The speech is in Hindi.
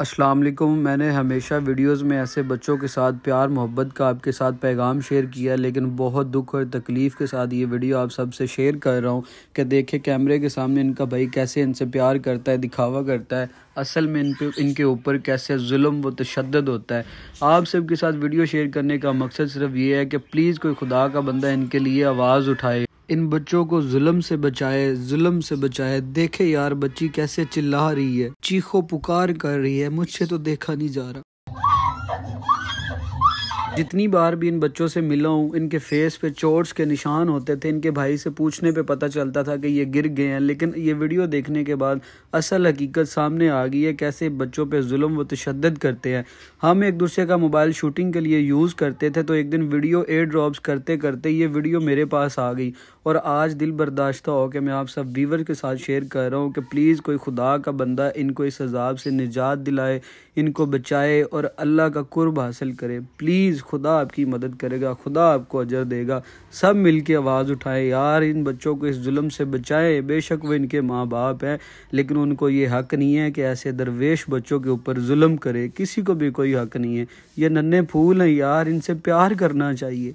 अस्सलाम वालेकुम मैंने हमेशा वीडियोस में ऐसे बच्चों के साथ प्यार मोहब्बत का आपके साथ पैगाम शेयर किया लेकिन बहुत दुख और तकलीफ़ के साथ ये वीडियो आप सबसे शेयर कर रहा हूँ कि देखे कैमरे के सामने इनका भाई कैसे इनसे प्यार करता है दिखावा करता है असल में इन पे इनके ऊपर कैसे जुल्म व तशद होता है आप सबके साथ वीडियो शेयर करने का मकसद सिर्फ ये है कि प्लीज़ कोई खुदा का बंदा इनके लिए आवाज़ उठाए इन बच्चों को जुल्म से बचाए जुल्म से बचाए देखे यार बच्ची कैसे चिल्ला रही है चीखो पुकार कर रही है मुझसे तो देखा नहीं जा रहा जितनी बार भी इन बच्चों से मिला हूँ इनके फेस पे चोट्स के निशान होते थे इनके भाई से पूछने पे पता चलता था कि ये गिर गए हैं लेकिन ये वीडियो देखने के बाद असल हकीकत सामने आ गई है कैसे बच्चों पे जुल्म व तशद करते हैं हम एक दूसरे का मोबाइल शूटिंग के लिए यूज़ करते थे तो एक दिन वीडियो एयर ड्रॉप्स करते करते ये वीडियो मेरे पास आ गई और आज दिल बर्दाश्त हो कि मैं आप सब वीवर के साथ शेयर कर रहा हूँ कि प्लीज़ कोई खुदा का बंदा इनको इस अजाब से निजात दिलाए इनको बचाए और अल्लाह का कुर्ब हासिल करे प्लीज़ खुदा आपकी मदद करेगा खुदा आपको अजर देगा सब मिल के आवाज़ उठाएं यार इन बच्चों को इस जुल्म से बचाए बेशक वो इनके माँ बाप हैं लेकिन उनको ये हक नहीं है कि ऐसे दरवेश बच्चों के ऊपर म करे किसी को भी कोई हक नहीं है ये नन्हे फूल हैं यार इनसे प्यार करना चाहिए